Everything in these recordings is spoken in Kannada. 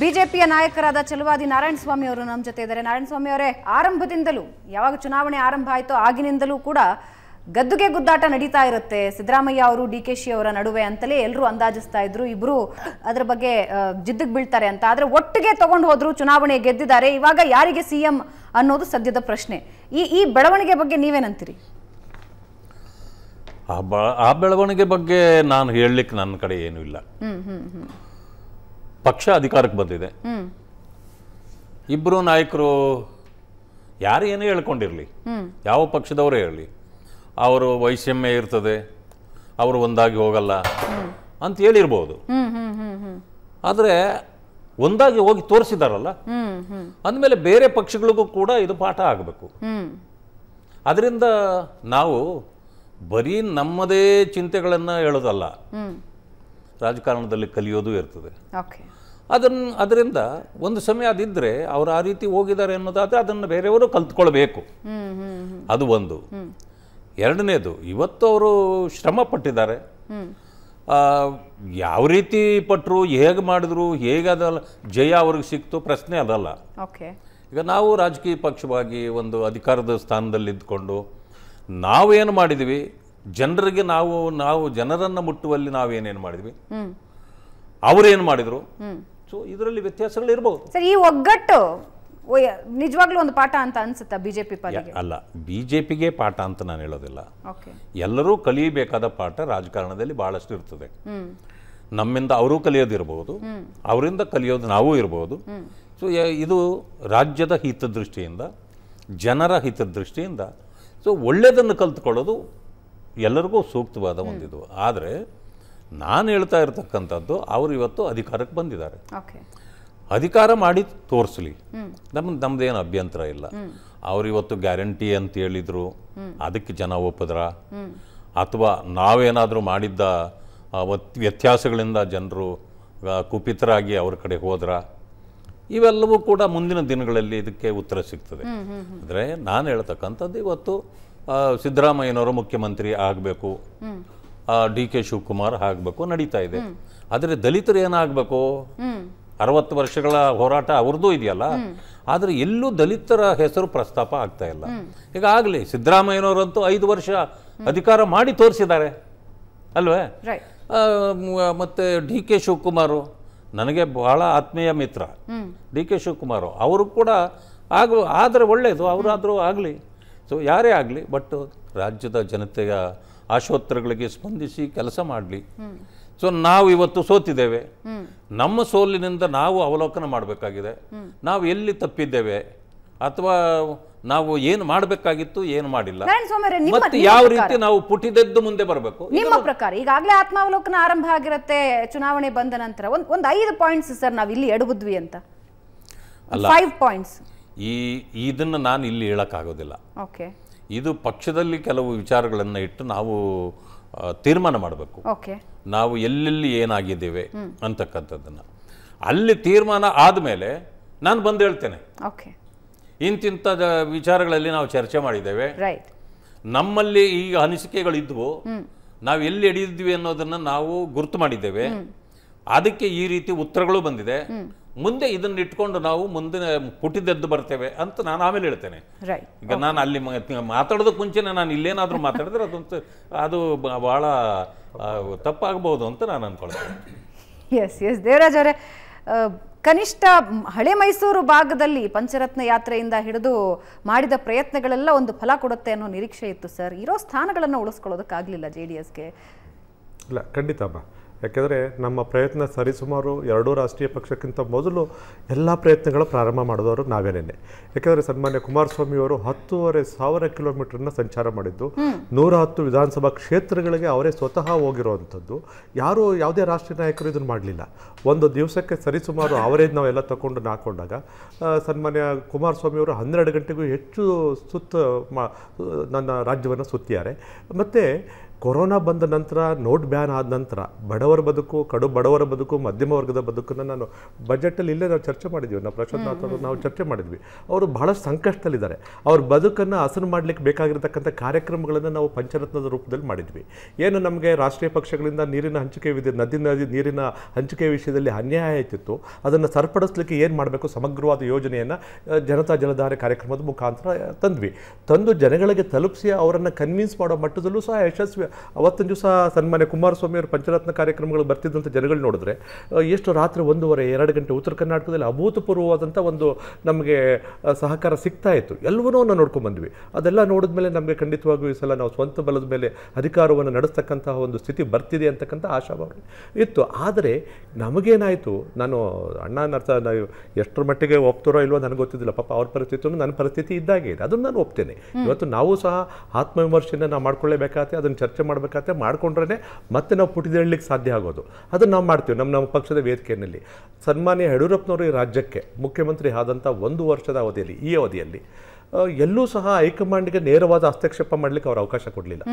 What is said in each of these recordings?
ಬಿಜೆಪಿಯ ನಾಯಕರಾದ ಚಲುವಾದಿ ನಾರಾಯಣ ಸ್ವಾಮಿ ಅವರು ನಮ್ಮ ಜೊತೆ ಇದ್ದಾರೆ ನಾರಾಯಣ ಸ್ವಾಮಿ ಅವರೇ ಆರಂಭದಿಂದಲೂ ಯಾವಾಗ ಚುನಾವಣೆ ಆರಂಭ ಆಯಿತೋ ಆಗಿನಿಂದಲೂ ಕೂಡ ಗದ್ದುಗೆ ಗುದ್ದಾಟ ನಡೀತಾ ಇರುತ್ತೆ ಸಿದ್ದರಾಮಯ್ಯ ಅವರು ಡಿ ಕೆ ಶಿ ಅವರ ನಡುವೆ ಅಂತಲೇ ಎಲ್ಲರೂ ಅಂದಾಜಿಸ್ತಾ ಇದ್ರು ಇಬ್ರು ಅದರ ಬಗ್ಗೆ ಜಿದ್ದಿಗೆ ಬೀಳ್ತಾರೆ ಅಂತ ಆದರೆ ಒಟ್ಟಿಗೆ ತಗೊಂಡು ಹೋದ್ರು ಚುನಾವಣೆ ಗೆದ್ದಿದ್ದಾರೆ ಇವಾಗ ಯಾರಿಗೆ ಸಿ ಎಂ ಅನ್ನೋದು ಸದ್ಯದ ಪ್ರಶ್ನೆ ಈ ಈ ಬೆಳವಣಿಗೆ ಬಗ್ಗೆ ನೀವೇನಂತೀರಿ ಆ ಬೆಳವಣಿಗೆ ಬಗ್ಗೆ ನಾನು ಹೇಳಲಿಕ್ಕೆ ನನ್ನ ಕಡೆ ಏನೂ ಇಲ್ಲ ಪಕ್ಷ ಅಧಿಕಾರಕ್ಕೆ ಬಂದಿದೆ ಇಬ್ಬರು ನಾಯಕರು ಯಾರು ಏನೇ ಹೇಳ್ಕೊಂಡಿರಲಿ ಯಾವ ಪಕ್ಷದವರೇ ಹೇಳಲಿ ಅವರು ವೈಷಮ್ಯ ಇರ್ತದೆ ಅವರು ಒಂದಾಗಿ ಹೋಗಲ್ಲ ಅಂತ ಹೇಳಿರ್ಬೋದು ಆದರೆ ಒಂದಾಗಿ ಹೋಗಿ ತೋರಿಸಿದಾರಲ್ಲ ಅಂದಮೇಲೆ ಬೇರೆ ಪಕ್ಷಗಳಿಗೂ ಕೂಡ ಇದು ಪಾಠ ಆಗಬೇಕು ಅದರಿಂದ ನಾವು ಬರೀ ನಮ್ಮದೇ ಚಿಂತೆಗಳನ್ನು ಹೇಳೋದಲ್ಲ ರಾಜಕಾರಣದಲ್ಲಿ ಕಲಿಯೋದು ಇರ್ತದೆ ಅದನ್ನು ಅದರಿಂದ ಒಂದು ಸಮಯ ಅದಿದ್ದರೆ ಅವರು ಆ ರೀತಿ ಹೋಗಿದ್ದಾರೆ ಅನ್ನೋದಾದರೆ ಅದನ್ನು ಬೇರೆಯವರು ಕಲ್ತ್ಕೊಳ್ಬೇಕು ಅದು ಒಂದು ಎರಡನೇದು ಇವತ್ತು ಅವರು ಶ್ರಮ ಪಟ್ಟಿದ್ದಾರೆ ಯಾವ ರೀತಿ ಪಟ್ಟರು ಹೇಗೆ ಮಾಡಿದ್ರು ಹೇಗೆ ಅದಲ್ಲ ಜಯ ಅವ್ರಿಗೆ ಸಿಕ್ತು ಪ್ರಶ್ನೆ ಅದಲ್ಲ ಈಗ ನಾವು ರಾಜಕೀಯ ಪಕ್ಷವಾಗಿ ಒಂದು ಅಧಿಕಾರದ ಸ್ಥಾನದಲ್ಲಿ ಇದ್ಕೊಂಡು ನಾವೇನು ಮಾಡಿದ್ವಿ ಜನರಿಗೆ ನಾವು ನಾವು ಜನರನ್ನು ಮುಟ್ಟುವಲ್ಲಿ ನಾವೇನೇನು ಮಾಡಿದ್ವಿ ಅವರೇನು ಮಾಡಿದರು ಸೊ ಇದರಲ್ಲಿ ಇರಬಹುದು ಸರ್ ಈ ಒಗ್ಗಟ್ಟು ನಿಜವಾಗ್ಲೂ ಒಂದು ಪಾಠ ಅಂತ ಅನ್ಸುತ್ತಾ ಬಿಜೆಪಿ ಅಲ್ಲ ಬಿಜೆಪಿಗೆ ಪಾಠ ಅಂತ ನಾನು ಹೇಳೋದಿಲ್ಲ ಎಲ್ಲರೂ ಕಲಿಯಬೇಕಾದ ಪಾಠ ರಾಜಕಾರಣದಲ್ಲಿ ಬಹಳಷ್ಟು ಇರ್ತದೆ ನಮ್ಮಿಂದ ಅವರು ಕಲಿಯೋದಿರಬಹುದು ಅವರಿಂದ ಕಲಿಯೋದು ನಾವು ಇರಬಹುದು ಸೊ ಇದು ರಾಜ್ಯದ ಹಿತದೃಷ್ಟಿಯಿಂದ ಜನರ ಹಿತದೃಷ್ಟಿಯಿಂದ ಸೊ ಒಳ್ಳೆಯದನ್ನು ಕಲ್ತ್ಕೊಳ್ಳೋದು ಎಲ್ಲರಿಗೂ ಸೂಕ್ತವಾದ ಒಂದಿದು ಆದರೆ ನಾನು ಹೇಳ್ತಾ ಇರ್ತಕ್ಕಂಥದ್ದು ಅವರು ಇವತ್ತು ಅಧಿಕಾರಕ್ಕೆ ಬಂದಿದ್ದಾರೆ ಅಧಿಕಾರ ಮಾಡಿ ತೋರಿಸಲಿ ನಮ್ಮ ನಮ್ದೇನು ಅಭ್ಯಂತರ ಇಲ್ಲ ಅವ್ರು ಇವತ್ತು ಗ್ಯಾರಂಟಿ ಅಂತ ಹೇಳಿದ್ರು ಅದಕ್ಕೆ ಜನ ಒಪ್ಪಿದ್ರ ಅಥವಾ ನಾವೇನಾದರೂ ಮಾಡಿದ್ದ ವ್ಯತ್ಯಾಸಗಳಿಂದ ಜನರು ಕುಪಿತರಾಗಿ ಅವ್ರ ಕಡೆ ಹೋದ್ರ ಇವೆಲ್ಲವೂ ಕೂಡ ಮುಂದಿನ ದಿನಗಳಲ್ಲಿ ಇದಕ್ಕೆ ಉತ್ತರ ಸಿಗ್ತದೆ ಅಂದರೆ ನಾನು ಹೇಳ್ತಕ್ಕಂಥದ್ದು ಇವತ್ತು ಸಿದ್ದರಾಮಯ್ಯನವರು ಮುಖ್ಯಮಂತ್ರಿ ಆಗಬೇಕು ಡಿ ಕೆ ಶಿವಕುಮಾರ್ ಆಗಬೇಕು ನಡೀತಾ ಇದೆ ಆದರೆ ದಲಿತರು ಏನಾಗಬೇಕು ಅರವತ್ತು ವರ್ಷಗಳ ಹೋರಾಟ ಅವ್ರದ್ದು ಇದೆಯಲ್ಲ ಆದರೆ ಎಲ್ಲೂ ದಲಿತರ ಹೆಸರು ಪ್ರಸ್ತಾಪ ಆಗ್ತಾ ಇಲ್ಲ ಈಗ ಆಗಲಿ ಸಿದ್ದರಾಮಯ್ಯನವರಂತೂ ಐದು ವರ್ಷ ಅಧಿಕಾರ ಮಾಡಿ ತೋರಿಸಿದ್ದಾರೆ ಅಲ್ವೇ ಮತ್ತು ಡಿ ಕೆ ಶಿವಕುಮಾರು ನನಗೆ ಬಹಳ ಆತ್ಮೀಯ ಮಿತ್ರ ಡಿ ಕೆ ಶಿವಕುಮಾರು ಅವರು ಕೂಡ ಆಗ ಆದರೆ ಒಳ್ಳೆಯದು ಅವರಾದರೂ ಆಗಲಿ ಸೊ ಯಾರೇ ಆಗಲಿ ಬಟ್ ರಾಜ್ಯದ ಜನತೆಯ ಆಶೋತ್ತರಗಳಿಗೆ ಸ್ಪಂದಿಸಿ ಕೆಲಸ ಮಾಡಲಿ ಸೊ ನಾವು ಇವತ್ತು ಸೋತಿದ್ದೇವೆ ನಮ್ಮ ಸೋಲಿನಿಂದ ನಾವು ಅವಲೋಕನ ಮಾಡಬೇಕಾಗಿದೆ ನಾವು ಎಲ್ಲಿ ತಪ್ಪಿದ್ದೇವೆ ಅಥವಾ ನಾವು ಏನು ಮಾಡಬೇಕಾಗಿತ್ತು ಏನು ಮಾಡಿಲ್ಲ ಮತ್ತೆ ಯಾವ ರೀತಿ ನಾವು ಪುಟಿದೆದ್ದು ಮುಂದೆ ಬರಬೇಕು ನಿಮ್ಮ ಪ್ರಕಾರ ಈಗಾಗಲೇ ಆತ್ಮಾವಲೋಕನ ಆರಂಭ ಆಗಿರುತ್ತೆ ಚುನಾವಣೆ ಬಂದ ನಂತರ ಒಂದು ಒಂದ್ ಐದು ಪಾಯಿಂಟ್ಸ್ ಸರ್ ನಾವು ಇಲ್ಲಿ ಎಡಬುದ್ವಿ ಅಂತ ಅಲ್ಲ ಪಾಯಿಂಟ್ಸ್ ಈ ಇದನ್ನ ನಾನು ಇಲ್ಲಿ ಹೇಳಕ್ಕಾಗೋದಿಲ್ಲ ಓಕೆ ಇದು ಪಕ್ಷದಲ್ಲಿ ಕೆಲವು ವಿಚಾರಗಳನ್ನು ಇಟ್ಟು ನಾವು ತೀರ್ಮಾನ ಮಾಡಬೇಕು ನಾವು ಎಲ್ಲೆಲ್ಲಿ ಏನಾಗಿದ್ದೇವೆ ಅಂತಕ್ಕಂಥದ್ದನ್ನು ಅಲ್ಲಿ ತೀರ್ಮಾನ ಆದಮೇಲೆ ನಾನು ಬಂದು ಹೇಳ್ತೇನೆ ಇಂತಿಂಥ ವಿಚಾರಗಳಲ್ಲಿ ನಾವು ಚರ್ಚೆ ಮಾಡಿದ್ದೇವೆ ನಮ್ಮಲ್ಲಿ ಈಗ ಅನಿಸಿಕೆಗಳಿದ್ವು ನಾವು ಎಲ್ಲಿ ಹಿಡಿದಿದ್ವಿ ಅನ್ನೋದನ್ನು ನಾವು ಗುರುತು ಮಾಡಿದ್ದೇವೆ ಅದಕ್ಕೆ ಈ ರೀತಿ ಉತ್ತರಗಳು ಬಂದಿದೆ ಮುಂದೆ ಇದನ್ನ ಇಟ್ಕೊಂಡು ನಾವು ಮುಂದಿನ ಪುಟಿದೆದ್ದು ಬರ್ತೇವೆ ಅಂತ ನಾನು ಆಮೇಲೆ ಹೇಳ್ತೇನೆ ಈಗ ನಾನು ಅಲ್ಲಿ ಮಾತಾಡೋದಕ್ಕೆ ಮುಂಚೆನೇ ನಾನು ಇಲ್ಲೇನಾದರೂ ಮಾತಾಡಿದ್ರೆ ಅದೊಂದು ಅದು ಭಾಳ ತಪ್ಪಾಗಬಹುದು ಅಂತ ನಾನು ಅಂದ್ಕೊಳ್ತೇನೆ ಎಸ್ ಎಸ್ ದೇವರಾಜ್ ಕನಿಷ್ಠ ಹಳೆ ಮೈಸೂರು ಭಾಗದಲ್ಲಿ ಪಂಚರತ್ನ ಯಾತ್ರೆಯಿಂದ ಹಿಡಿದು ಮಾಡಿದ ಪ್ರಯತ್ನಗಳೆಲ್ಲ ಒಂದು ಫಲ ಕೊಡುತ್ತೆ ಅನ್ನೋ ನಿರೀಕ್ಷೆ ಇತ್ತು ಸರ್ ಇರೋ ಸ್ಥಾನಗಳನ್ನು ಉಳಿಸ್ಕೊಳ್ಳೋದಕ್ಕಾಗಲಿಲ್ಲ ಜೆ ಡಿ ಎಸ್ಗೆ ಇಲ್ಲ ಖಂಡಿತ ಯಾಕೆಂದರೆ ನಮ್ಮ ಪ್ರಯತ್ನ ಸರಿಸುಮಾರು ಎರಡೂ ರಾಷ್ಟ್ರೀಯ ಪಕ್ಷಕ್ಕಿಂತ ಮೊದಲು ಎಲ್ಲ ಪ್ರಯತ್ನಗಳ ಪ್ರಾರಂಭ ಮಾಡಿದವರು ನಾವೇನೇ ಯಾಕೆಂದರೆ ಸನ್ಮಾನ್ಯ ಕುಮಾರಸ್ವಾಮಿಯವರು ಹತ್ತೂವರೆ ಸಾವಿರ ಕಿಲೋಮೀಟರ್ನ ಸಂಚಾರ ಮಾಡಿದ್ದು ನೂರ ಹತ್ತು ವಿಧಾನಸಭಾ ಕ್ಷೇತ್ರಗಳಿಗೆ ಅವರೇ ಸ್ವತಃ ಹೋಗಿರುವಂಥದ್ದು ಯಾರೂ ಯಾವುದೇ ರಾಷ್ಟ್ರೀಯ ನಾಯಕರು ಇದನ್ನು ಮಾಡಲಿಲ್ಲ ಒಂದು ದಿವಸಕ್ಕೆ ಸರಿಸುಮಾರು ಅವರೇಜ್ ನಾವೆಲ್ಲ ತಗೊಂಡು ನಾಕೊಂಡಾಗ ಸನ್ಮಾನ್ಯ ಕುಮಾರಸ್ವಾಮಿಯವರು ಹನ್ನೆರಡು ಗಂಟೆಗೂ ಹೆಚ್ಚು ಸುತ್ತ ಮಾ ನನ್ನ ರಾಜ್ಯವನ್ನು ಸುತ್ತಿದ್ದಾರೆ ಮತ್ತು ಕೊರೋನಾ ಬಂದ ನಂತರ ನೋಟ್ ಬ್ಯಾನ್ ಆದ ನಂತರ ಬಡವರ ಬದುಕು ಕಡು ಬಡವರ ಬದುಕು ಮಧ್ಯಮ ವರ್ಗದ ಬದುಕನ್ನು ನಾನು ಬಜೆಟಲ್ಲಿ ಇಲ್ಲೇ ನಾವು ಚರ್ಚೆ ಮಾಡಿದ್ವಿ ನಾವು ಪ್ರಶಾಂತ್ ನಾವು ಚರ್ಚೆ ಮಾಡಿದ್ವಿ ಅವರು ಬಹಳ ಸಂಕಷ್ಟದಲ್ಲಿದ್ದಾರೆ ಅವ್ರ ಬದುಕನ್ನು ಹಸನು ಮಾಡಲಿಕ್ಕೆ ಬೇಕಾಗಿರ್ತಕ್ಕಂಥ ಕಾರ್ಯಕ್ರಮಗಳನ್ನು ನಾವು ಪಂಚರತ್ನದ ರೂಪದಲ್ಲಿ ಮಾಡಿದ್ವಿ ಏನು ನಮಗೆ ರಾಷ್ಟ್ರೀಯ ಪಕ್ಷಗಳಿಂದ ನೀರಿನ ಹಂಚಿಕೆ ವಿಧಿ ನದಿ ನದಿ ನೀರಿನ ಹಂಚಿಕೆ ವಿಷಯದಲ್ಲಿ ಅನ್ಯಾಯ ಆಯ್ತಿತ್ತು ಅದನ್ನು ಸರ್ಪಡಿಸ್ಲಿಕ್ಕೆ ಏನು ಮಾಡಬೇಕು ಸಮಗ್ರವಾದ ಯೋಜನೆಯನ್ನು ಜನತಾ ಜಲಧಾರೆ ಕಾರ್ಯಕ್ರಮದ ಮುಖಾಂತರ ತಂದ್ವಿ ತಂದು ಜನಗಳಿಗೆ ತಲುಪಿಸಿ ಅವರನ್ನು ಕನ್ವಿನ್ಸ್ ಮಾಡೋ ಮಟ್ಟದಲ್ಲೂ ಸಹ ಯಶಸ್ವಿ ಅವತ್ತಿನ ದಿವಸ ಸನ್ಮಾನ್ಯ ಕುಮಾರಸ್ವಾಮಿ ಅವರು ಪಂಚರತ್ನ ಕಾರ್ಯಕ್ರಮಗಳು ಬರ್ತಿದ್ದಂಥ ಜನಗಳು ನೋಡಿದ್ರೆ ಎಷ್ಟು ರಾತ್ರಿ ಒಂದೂವರೆ ಎರಡು ಗಂಟೆ ಉತ್ತರ ಕರ್ನಾಟಕದಲ್ಲಿ ಅಭೂತಪೂರ್ವವಾದಂಥ ಒಂದು ನಮಗೆ ಸಹಕಾರ ಸಿಗ್ತಾ ಇತ್ತು ಎಲ್ಲವನ್ನೂ ನಾವು ಬಂದ್ವಿ ಅದೆಲ್ಲ ನೋಡಿದ ಮೇಲೆ ನಮಗೆ ಖಂಡಿತವಾಗಿಯೂ ಈ ಸಲ ನಾವು ಸ್ವಂತ ಬಲದ ಮೇಲೆ ಅಧಿಕಾರವನ್ನು ನಡೆಸ್ತಕ್ಕಂತಹ ಒಂದು ಸ್ಥಿತಿ ಬರ್ತಿದೆ ಅಂತಕ್ಕಂಥ ಆಶಾಭಾವನೆ ಇತ್ತು ಆದರೆ ನಮಗೇನಾಯಿತು ನಾನು ಅಣ್ಣ ಅರ್ಥ ನಾವು ಎಷ್ಟರ ಮಟ್ಟಿಗೆ ಒಪ್ತಾರೋ ಇಲ್ವೋ ನನಗೆ ಗೊತ್ತಿದ್ದಿಲ್ಲ ಪಾಪ ಅವ್ರ ಪರಿಸ್ಥಿತಿಯೂ ನನ್ನ ಪರಿಸ್ಥಿತಿ ಇದ್ದಾಗೆ ಇದೆ ಅದನ್ನು ನಾನು ಒಪ್ತೇನೆ ಇವತ್ತು ನಾವು ಸಹ ಆತ್ಮವಿಮರ್ಶೆಯನ್ನು ನಾವು ಮಾಡ್ಕೊಳ್ಳೇಬೇಕಾಗತ್ತೆ ಅದನ್ನು ಚರ್ಚೆ ಪ್ರಶ್ನೆ ಮಾಡಬೇಕಾದ್ರೆ ಮತ್ತೆ ನಾವು ಪುಟಿದೇಳಲಿಕ್ಕೆ ಸಾಧ್ಯ ಆಗೋದು ಅದನ್ನು ನಾವು ಮಾಡ್ತೀವಿ ನಮ್ಮ ನಮ್ಮ ಪಕ್ಷದ ವೇದಿಕೆಯಲ್ಲಿ ಸನ್ಮಾನ್ಯ ಯಡಿಯೂರಪ್ಪನವರು ಈ ರಾಜ್ಯಕ್ಕೆ ಮುಖ್ಯಮಂತ್ರಿ ಆದಂಥ ಒಂದು ವರ್ಷದ ಅವಧಿಯಲ್ಲಿ ಈ ಅವಧಿಯಲ್ಲಿ ಎಲ್ಲೂ ಸಹ ಹೈಕಮಾಂಡ್ಗೆ ನೇರವಾದ ಹಸ್ತಕ್ಷೇಪ ಮಾಡಲಿಕ್ಕೆ ಅವ್ರ ಅವಕಾಶ ಕೊಡಲಿಲ್ಲ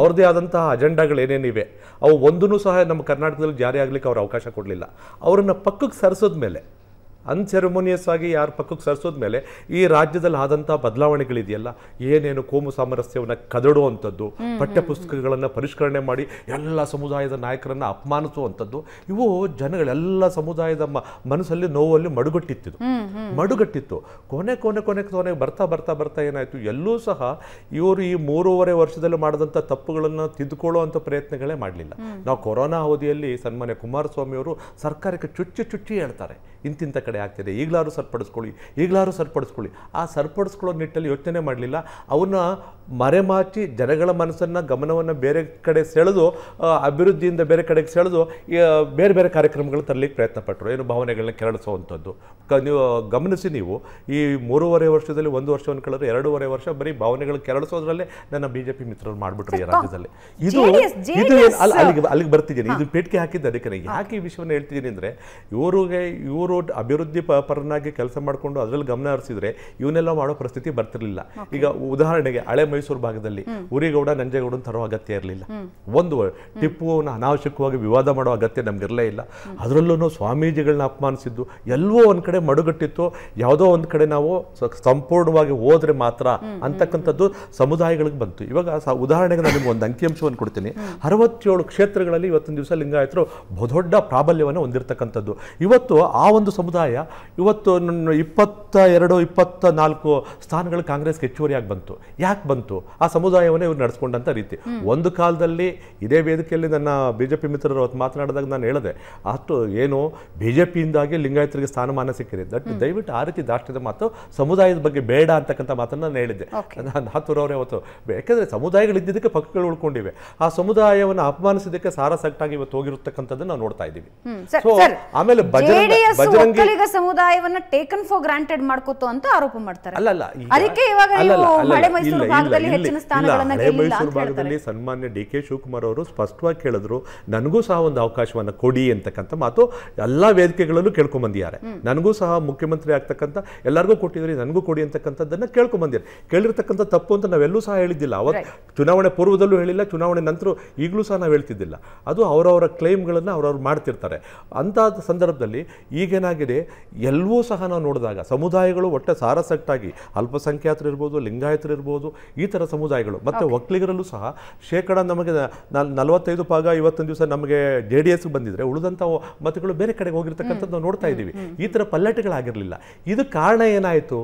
ಅವ್ರದೇ ಆದಂತಹ ಏನೇನಿವೆ ಅವು ಒಂದೂ ಸಹ ನಮ್ಮ ಕರ್ನಾಟಕದಲ್ಲಿ ಜಾರಿ ಆಗ್ಲಿಕ್ಕೆ ಅವರು ಅವಕಾಶ ಕೊಡಲಿಲ್ಲ ಅವರನ್ನು ಪಕ್ಕಕ್ಕೆ ಸರಿಸಿದ ಮೇಲೆ ಅನ್ಸೆರೆಮೋನಿಯಸ್ ಆಗಿ ಯಾರ ಪಕ್ಕಕ್ಕೆ ಸರಿಸೋದ ಮೇಲೆ ಈ ರಾಜ್ಯದಲ್ಲಿ ಆದಂಥ ಬದಲಾವಣೆಗಳಿದೆಯಲ್ಲ ಏನೇನು ಕೋಮು ಸಾಮರಸ್ಯವನ್ನು ಕದಡುವಂಥದ್ದು ಪಠ್ಯ ಪರಿಷ್ಕರಣೆ ಮಾಡಿ ಎಲ್ಲ ಸಮುದಾಯದ ನಾಯಕರನ್ನು ಅಪಮಾನಿಸುವಂಥದ್ದು ಇವು ಜನಗಳೆಲ್ಲ ಸಮುದಾಯದ ಮನಸ್ಸಲ್ಲಿ ನೋವಲ್ಲಿ ಮಡುಗಟ್ಟಿತ್ತು ಮಡುಗಟ್ಟಿತ್ತು ಕೊನೆ ಕೊನೆ ಕೊನೆ ಕೊನೆಗೆ ಬರ್ತಾ ಬರ್ತಾ ಬರ್ತಾ ಏನಾಯಿತು ಎಲ್ಲೂ ಸಹ ಇವರು ಈ ಮೂರುವರೆ ವರ್ಷದಲ್ಲಿ ಮಾಡಿದಂಥ ತಪ್ಪುಗಳನ್ನು ತಿದ್ದುಕೊಳ್ಳೋ ಪ್ರಯತ್ನಗಳೇ ಮಾಡಲಿಲ್ಲ ನಾವು ಕೊರೋನಾ ಅವಧಿಯಲ್ಲಿ ಸನ್ಮಾನ್ಯ ಕುಮಾರಸ್ವಾಮಿಯವರು ಸರ್ಕಾರಕ್ಕೆ ಚುಚ್ಚಿ ಚುಚ್ಚಿ ಹೇಳ್ತಾರೆ ಇಂತಿಂಥ ಕಡೆ ಆಗ್ತಿದೆ ಈಗಲಾರು ಸರ್ಪಡಿಸ್ಕೊಳ್ಳಿ ಈಗಲಾರು ಸರಿಪಡಿಸ್ಕೊಳ್ಳಿ ಆ ಸರ್ಪಡಿಸ್ಕೊಳ್ಳೋ ನಿಟ್ಟಲ್ಲಿ ಯೋಚನೆ ಮಾಡಲಿಲ್ಲ ಅವನ್ನ ಮರೆಮಾಚಿ ಜನಗಳ ಮನಸ್ಸನ್ನು ಗಮನವನ್ನು ಬೇರೆ ಕಡೆ ಸೆಳೆದು ಅಭಿವೃದ್ಧಿಯಿಂದ ಬೇರೆ ಕಡೆಗೆ ಸೆಳೆದು ಬೇರೆ ಬೇರೆ ಕಾರ್ಯಕ್ರಮಗಳು ತರಲಿಕ್ಕೆ ಪ್ರಯತ್ನ ಪಟ್ಟರು ಏನು ಭಾವನೆಗಳನ್ನ ಕೆರಳಿಸುವಂಥದ್ದು ಕ ನೀವು ಗಮನಿಸಿ ನೀವು ಈ ಮೂರುವರೆ ವರ್ಷದಲ್ಲಿ ಒಂದು ವರ್ಷವನ್ನು ಕಳೆದ್ರೆ ಎರಡೂವರೆ ವರ್ಷ ಬರೀ ಭಾವನೆಗಳು ಕೆರಳಿಸೋದ್ರಲ್ಲೇ ನನ್ನ ಬಿ ಜೆ ಪಿ ಮಿತ್ರರು ಮಾಡಿಬಿಟ್ರು ಈ ರಾಜ್ಯದಲ್ಲಿ ಇದು ಇದು ಅಲ್ಲಿಗೆ ಅಲ್ಲಿಗೆ ಬರ್ತಿದ್ದೀನಿ ಇದು ಪೇಟಿಗೆ ಹಾಕಿದ್ದ ಅದಕ್ಕೆ ಯಾಕೆ ಈ ವಿಷಯವನ್ನು ಹೇಳ್ತಿದ್ದೀನಿ ಅಂದರೆ ಇವರಿಗೆ ಇವರು ಅಭಿವೃದ್ಧಿ ಪರನಾಗಿ ಕೆಲಸ ಮಾಡಿಕೊಂಡು ಅದರಲ್ಲಿ ಗಮನ ಹರಿಸಿದ್ರೆ ಇವನ್ನೆಲ್ಲ ಮಾಡೋ ಪರಿಸ್ಥಿತಿ ಬರ್ತಿರಲಿಲ್ಲ ಈಗ ಉದಾಹರಣೆಗೆ ಹಳೆ ಮೈಸೂರು ಭಾಗದಲ್ಲಿ ಉರಿಗೌಡ ನಂಜೇಗೌಡನ ತರೋ ಅಗತ್ಯ ಇರಲಿಲ್ಲ ಒಂದು ಟಿಪ್ಪುವನ್ನ ಅನಾವಶ್ಯಕವಾಗಿ ವಿವಾದ ಮಾಡೋ ಅಗತ್ಯ ಇರಲೇ ಇಲ್ಲ ಅದರಲ್ಲೂ ಸ್ವಾಮೀಜಿಗಳನ್ನ ಅಪಮಾನಿಸಿದ್ದು ಎಲ್ಲವೋ ಒಂದ್ ಕಡೆ ಮಡುಗಟ್ಟಿತ್ತು ಯಾವುದೋ ಒಂದು ಕಡೆ ನಾವು ಸಂಪೂರ್ಣವಾಗಿ ಹೋದ್ರೆ ಮಾತ್ರ ಅಂತಕ್ಕಂಥದ್ದು ಸಮುದಾಯಗಳಿಗೆ ಬಂತು ಇವಾಗ ಉದಾಹರಣೆಗೆ ನಾನು ನಿಮ್ಗೆ ಒಂದು ಅಂಕಿಅಂಶವನ್ನು ಕೊಡ್ತೀನಿ ಅರವತ್ತೇಳು ಕ್ಷೇತ್ರಗಳಲ್ಲಿ ಇವತ್ತಿನ ದಿವಸ ಲಿಂಗಾಯತರು ಬಹುದೊಡ್ಡ ಪ್ರಾಬಲ್ಯವನ್ನು ಹೊಂದಿರತಕ್ಕಂಥದ್ದು ಇವತ್ತು ಆ ಒಂದು ಸಮುದಾಯ ಇವತ್ತು ಇಪ್ಪತ್ತ ಎರಡು ಇಪ್ಪತ್ತ ನಾಲ್ಕು ಸ್ಥಾನಗಳು ಕಾಂಗ್ರೆಸ್ಗೆ ಹೆಚ್ಚುವರಿಯಾಗಿ ಬಂತು ಯಾಕೆ ಬಂತು ಆ ಸಮುದಾಯವನ್ನೇ ಇವ್ರು ನಡೆಸ್ಕೊಂಡಂಥ ರೀತಿ ಒಂದು ಕಾಲದಲ್ಲಿ ಇದೇ ವೇದಿಕೆಯಲ್ಲಿ ನನ್ನ ಬಿಜೆಪಿ ಜೆ ಮಿತ್ರರು ಅವತ್ತು ಮಾತನಾಡಿದಾಗ ನಾನು ಹೇಳಿದೆ ಅಷ್ಟು ಏನು ಬಿ ಜೆ ಲಿಂಗಾಯತರಿಗೆ ಸ್ಥಾನಮಾನ ಸಿಕ್ಕಿದೆ ದಟ್ ದಯವಿಟ್ಟು ಆ ರೀತಿ ದಾಷ್ಟದ ಮಾತು ಸಮುದಾಯದ ಬಗ್ಗೆ ಬೇಡ ಅಂತಕ್ಕಂಥ ಮಾತನ್ನು ನಾನು ಹೇಳಿದ್ದೆ ನಾಥೂರವರೇ ಅವತ್ತು ಯಾಕೆಂದರೆ ಇದ್ದಿದ್ದಕ್ಕೆ ಪಕ್ಷಗಳು ಉಳ್ಕೊಂಡಿವೆ ಆ ಸಮುದಾಯವನ್ನು ಅಪಮಾನಿಸಿದ್ದಕ್ಕೆ ಸಾರ ಸಟ್ಟಾಗಿ ಇವತ್ತು ಹೋಗಿರತಕ್ಕಂಥದ್ದನ್ನು ನಾವು ನೋಡ್ತಾ ಇದ್ದೀವಿ ಸೊ ಆಮೇಲೆ ಬಜರಂಗಿ ಸಮುದಾಯವನ್ನು ಟೇಕನ್ ಫಾರ್ ಗ್ರಾಂಟೆಡ್ ಮಾಡ್ಕೋತು ಅಂತ ಆರೋಪ ಮಾಡ್ತಾರೆ ಅಲ್ಲ ಅಲ್ಲ ಅದಕ್ಕೆ ಇವಾಗ ಮಳೆ ಮೈಸೂರು ಹೆಚ್ಚಿನ ಮೈಸೂರು ಭಾಗದಲ್ಲಿ ಸನ್ಮಾನ್ಯ ಡಿ ಕೆ ಶಿವಕುಮಾರ್ ಅವರು ಸ್ಪಷ್ಟವಾಗಿ ಕೇಳಿದ್ರು ನನಗೂ ಸಹ ಒಂದು ಅವಕಾಶವನ್ನು ಕೊಡಿ ಅಂತಕ್ಕಂಥ ಮಾತು ಎಲ್ಲ ವೇದಿಕೆಗಳಲ್ಲೂ ಕೇಳ್ಕೊಂಬಂದಿದ್ದಾರೆ ನನಗೂ ಸಹ ಮುಖ್ಯಮಂತ್ರಿ ಆಗ್ತಕ್ಕಂಥ ಎಲ್ಲರಿಗೂ ಕೊಟ್ಟಿದ್ರಿ ನನಗೂ ಕೊಡಿ ಅಂತಕ್ಕಂಥದ್ದನ್ನು ಕೇಳ್ಕೊಂಬಂದಿದ್ದಾರೆ ಕೇಳಿರ್ತಕ್ಕಂಥ ತಪ್ಪು ಅಂತ ನಾವೆಲ್ಲೂ ಸಹ ಹೇಳಿದ್ದಿಲ್ಲ ಅವತ್ತು ಚುನಾವಣೆ ಪೂರ್ವದಲ್ಲೂ ಹೇಳಿಲ್ಲ ಚುನಾವಣೆ ನಂತರ ಈಗಲೂ ಸಹ ನಾವು ಹೇಳ್ತಿದ್ದಿಲ್ಲ ಅದು ಅವರವರ ಕ್ಲೈಮ್ಗಳನ್ನು ಅವರವರು ಮಾಡ್ತಿರ್ತಾರೆ ಅಂತಹ ಸಂದರ್ಭದಲ್ಲಿ ಈಗೇನಾಗಿದೆ ಎಲ್ಲವೂ ಸಹ ನಾವು ನೋಡಿದಾಗ ಸಮುದಾಯಗಳು ಒಟ್ಟೆ ಸಾರಸಟ್ಟಾಗಿ ಅಲ್ಪಸಂಖ್ಯಾತರು ಇರ್ಬೋದು ಲಿಂಗಾಯತರು ಇರ್ಬೋದು ಈ ಥರ ಸಮುದಾಯಗಳು ಮತ್ತು ಒಕ್ಕಲಿಗರಲ್ಲೂ ಸಹ ಶೇಕಡ ನಮಗೆ ನಲವತ್ತೈದು ಭಾಗ ಇವತ್ತೊಂದು ದಿವಸ ನಮಗೆ ಜೆ ಡಿ ಎಸ್ ಬಂದಿದ್ರೆ ಉಳಿದಂಥ ಮತಗಳು ಬೇರೆ ಕಡೆಗೆ ಹೋಗಿರ್ತಕ್ಕಂಥದ್ದು ನಾವು ನೋಡ್ತಾ ಇದ್ದೀವಿ ಈ ಥರ ಪಲ್ಲಟಗಳಾಗಿರಲಿಲ್ಲ ಇದು ಕಾರಣ ಏನಾಯಿತು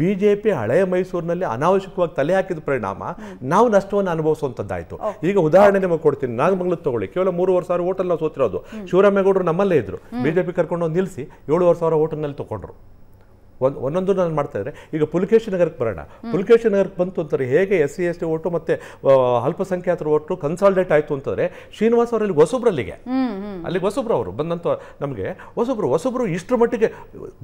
ಬಿ ಜೆ ಪಿ ಹಳೆಯ ಮೈಸೂರಿನಲ್ಲಿ ಅನಾವಶ್ಯಕವಾಗಿ ತಲೆ ಹಾಕಿದ ಪರಿಣಾಮ ನಾವು ನಷ್ಟವನ್ನು ಅನುಭವಿಸುವಂಥದ್ದಾಯಿತು ಈಗ ಉದಾಹರಣೆ ನಿಮಗೆ ಕೊಡ್ತೀನಿ ನಾಗಮಂಗ್ಲಕ್ಕೆ ತಗೊಳ್ಳಿ ಕೇವಲ ಮೂರುವರೆ ಸಾವಿರ ಓಟಲ್ ನಾವು ಸೋತಿರೋದು ಶಿವರಾಮೇಗೌಡರು ನಮ್ಮಲ್ಲೇ ಇದ್ರು ಬಿಜೆಪಿ ಕರ್ಕೊಂಡು ನಿಲ್ಲಿಸಿ ಏಳುವರೆ ಸಾವಿರ ಓಟಲ್ನಲ್ಲಿ ತಗೊಂಡ್ರು ಒಂದು ಒಂದೊಂದು ನಾನು ಮಾಡ್ತಾ ಇದ್ರೆ ಈಗ ಪುಲಿಕೇಶಿ ನಗರಕ್ಕೆ ಬರೋಣ ಪುಲಿಕೇಶಿ ನಗರಕ್ಕೆ ಬಂತು ಅಂತಾರೆ ಹೇಗೆ S C S T vote ಮತ್ತೆ ಅಲ್ಪಸಂಖ್ಯಾತರ ಓಟು ಕನ್ಸಾಲ್ಡೇಟ್ ಆಯಿತು ಅಂತಂದರೆ ಶ್ರೀನಿವಾಸ್ ಅವರಲ್ಲಿ ಹೊಸಬ್ರಲ್ಲಿಗೆ ಅಲ್ಲಿಗೆ ಹೊಸಬ್ರು ಅವರು ಬಂದಂತ ನಮಗೆ ಹೊಸಬ್ರು ಹೊಸಬ್ರು ಇಷ್ಟರ ಮಟ್ಟಿಗೆ